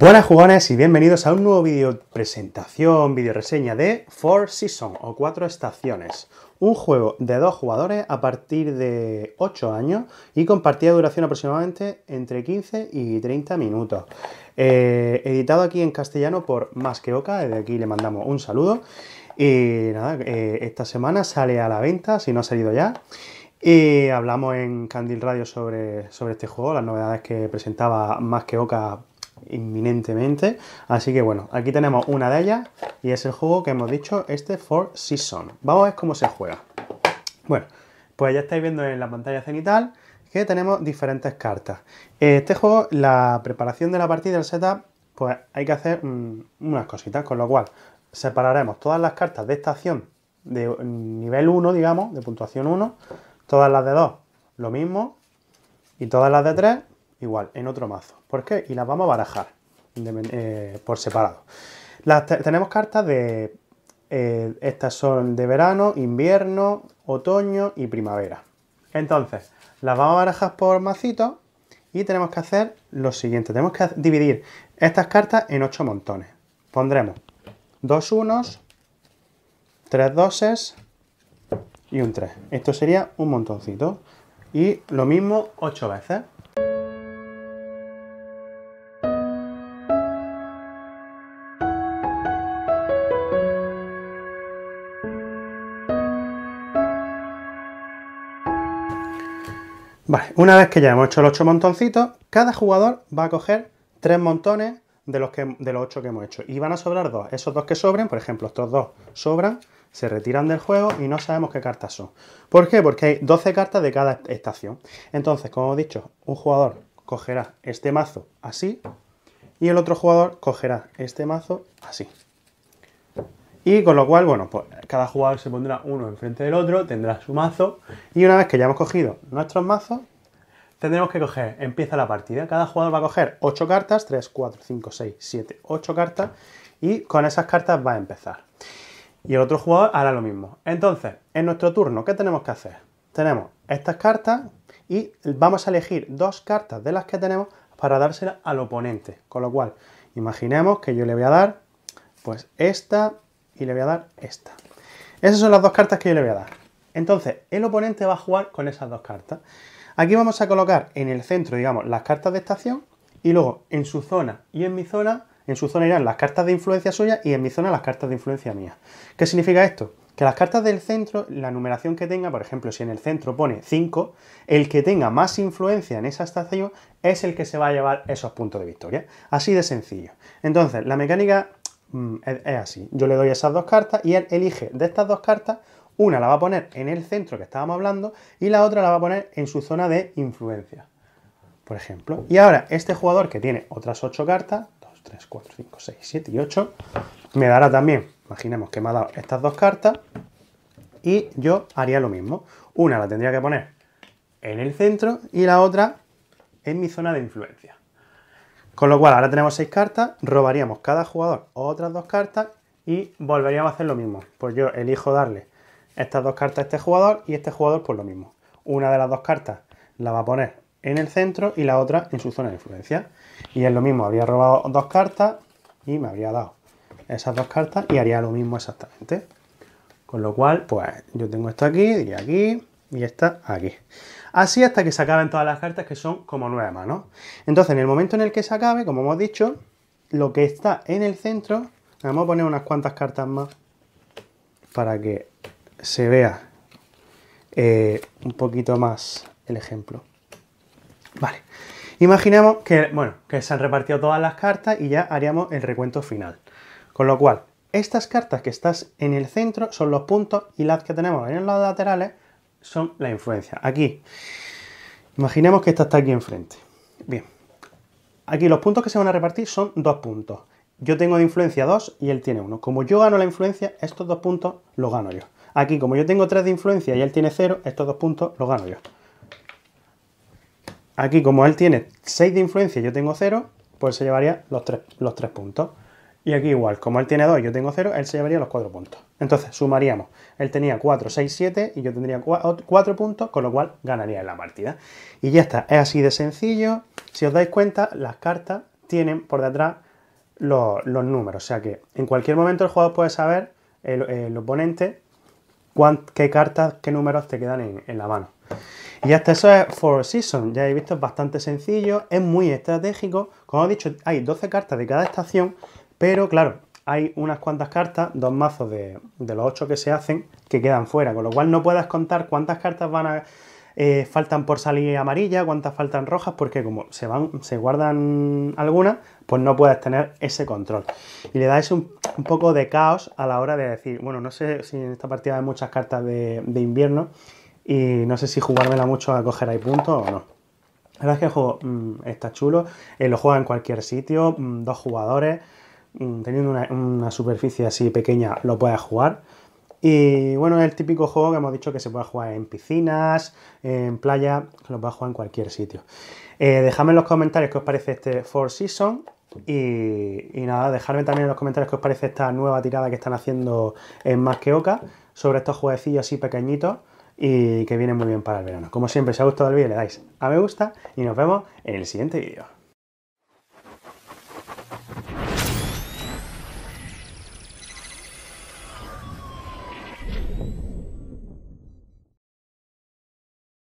Buenas jugones y bienvenidos a un nuevo vídeo presentación, vídeo reseña de Four Seasons o Cuatro Estaciones. Un juego de dos jugadores a partir de 8 años y con partida duración aproximadamente entre 15 y 30 minutos. Eh, editado aquí en castellano por Más que Oca, desde aquí le mandamos un saludo. Y nada, eh, esta semana sale a la venta, si no ha salido ya. Y hablamos en Candil Radio sobre, sobre este juego, las novedades que presentaba Más que Oca inminentemente. Así que bueno, aquí tenemos una de ellas y es el juego que hemos dicho, este Four Season. Vamos a ver cómo se juega. Bueno, pues ya estáis viendo en la pantalla cenital que tenemos diferentes cartas. Este juego, la preparación de la partida, el setup, pues hay que hacer mm, unas cositas, con lo cual separaremos todas las cartas de esta acción de mm, nivel 1, digamos, de puntuación 1, todas las de 2, lo mismo, y todas las de 3, igual, en otro mazo. ¿Por qué? Y las vamos a barajar eh, por separado. tenemos cartas de... Eh, estas son de verano, invierno, otoño y primavera. Entonces, las vamos a barajar por macitos y tenemos que hacer lo siguiente. Tenemos que dividir estas cartas en ocho montones. Pondremos dos unos, tres doses y un 3. Esto sería un montoncito. Y lo mismo ocho veces. Vale, una vez que ya hemos hecho los ocho montoncitos, cada jugador va a coger tres montones de los, que, de los ocho que hemos hecho. Y van a sobrar dos. Esos dos que sobren, por ejemplo, estos dos sobran, se retiran del juego y no sabemos qué cartas son. ¿Por qué? Porque hay 12 cartas de cada estación. Entonces, como he dicho, un jugador cogerá este mazo así y el otro jugador cogerá este mazo así. Y con lo cual, bueno, pues cada jugador se pondrá uno enfrente del otro, tendrá su mazo. Y una vez que ya hemos cogido nuestros mazos, tendremos que coger, empieza la partida. Cada jugador va a coger 8 cartas, 3, 4, 5, 6, 7, 8 cartas. Y con esas cartas va a empezar. Y el otro jugador hará lo mismo. Entonces, en nuestro turno, ¿qué tenemos que hacer? Tenemos estas cartas y vamos a elegir dos cartas de las que tenemos para dárselas al oponente. Con lo cual, imaginemos que yo le voy a dar pues esta y le voy a dar esta. Esas son las dos cartas que yo le voy a dar. Entonces, el oponente va a jugar con esas dos cartas. Aquí vamos a colocar en el centro, digamos, las cartas de estación y luego en su zona y en mi zona, en su zona irán las cartas de influencia suya y en mi zona las cartas de influencia mía. ¿Qué significa esto? Que las cartas del centro, la numeración que tenga, por ejemplo, si en el centro pone 5, el que tenga más influencia en esa estación es el que se va a llevar esos puntos de victoria. Así de sencillo. Entonces, la mecánica Mm, es, así. Yo le doy esas dos cartas y él elige de estas dos cartas, una la va a poner en el centro que estábamos hablando y la otra la va a poner en su zona de influencia, por ejemplo. Y ahora este jugador que tiene otras 8 cartas, 2, 3, 4, 5, 6, 7 y 8, me dará también, imaginemos que me ha dado estas dos cartas y yo haría lo mismo. Una la tendría que poner en el centro y la otra en mi zona de influencia. Con lo cual, ahora tenemos seis cartas, robaríamos cada jugador otras dos cartas y volveríamos a hacer lo mismo. Pues yo elijo darle estas dos cartas a este jugador y este jugador pues lo mismo. Una de las dos cartas la va a poner en el centro y la otra en su zona de influencia. Y es lo mismo, habría robado dos cartas y me habría dado esas dos cartas y haría lo mismo exactamente. Con lo cual, pues yo tengo esto aquí, diría aquí, y está aquí. Así hasta que se acaben todas las cartas, que son como nueve manos. Entonces, en el momento en el que se acabe, como hemos dicho, lo que está en el centro, vamos a poner unas cuantas cartas más para que se vea eh, un poquito más el ejemplo. Vale. Imaginemos que, bueno, que se han repartido todas las cartas y ya haríamos el recuento final. Con lo cual, estas cartas que estás en el centro son los puntos y las que tenemos en los laterales son la influencia. Aquí, imaginemos que esta está aquí enfrente. Bien, aquí los puntos que se van a repartir son dos puntos. Yo tengo de influencia dos y él tiene uno. Como yo gano la influencia, estos dos puntos los gano yo. Aquí, como yo tengo tres de influencia y él tiene cero, estos dos puntos los gano yo. Aquí, como él tiene seis de influencia y yo tengo cero, pues se llevaría los tres puntos. Y aquí igual, como él tiene 2 yo tengo 0, él se llevaría los 4 puntos. Entonces, sumaríamos. Él tenía 4, 6, 7 y yo tendría 4 puntos, con lo cual ganaría en la partida. Y ya está, es así de sencillo. Si os dais cuenta, las cartas tienen por detrás los, números. O sea que en cualquier momento el jugador puede saber, el, oponente, qué cartas, qué números te quedan en, la mano. Y está. eso es Four Seasons, ya habéis visto, es bastante sencillo, es muy estratégico. Como he dicho, hay 12 cartas de cada estación pero claro, hay unas cuantas cartas, dos mazos de, los ocho que se hacen, que quedan fuera, con lo cual no puedes contar cuántas cartas van a... Eh, faltan por salir amarilla, cuántas faltan rojas, porque como se van, se guardan algunas, pues no puedes tener ese control. Y le da un, un, poco de caos a la hora de decir, bueno, no sé si en esta partida hay muchas cartas de, invierno y no sé si jugármela mucho a coger ahí puntos o no. La verdad es que el juego mm, está chulo, eh, lo juega en cualquier sitio, mm, dos jugadores. Mm, teniendo una, superficie así pequeña lo puedes jugar. Y bueno, es el típico juego que hemos dicho que se puede jugar en piscinas, en playa, lo puedes jugar en cualquier sitio. Eh, dejadme en los comentarios qué os parece este Four Seasons y, nada, dejadme también en los comentarios qué os parece esta nueva tirada que están haciendo en Más que Oca sobre estos jueguecillos así pequeñitos y que vienen muy bien para el verano. Como siempre, si os ha gustado el vídeo le dais a me gusta y nos vemos en el siguiente vídeo.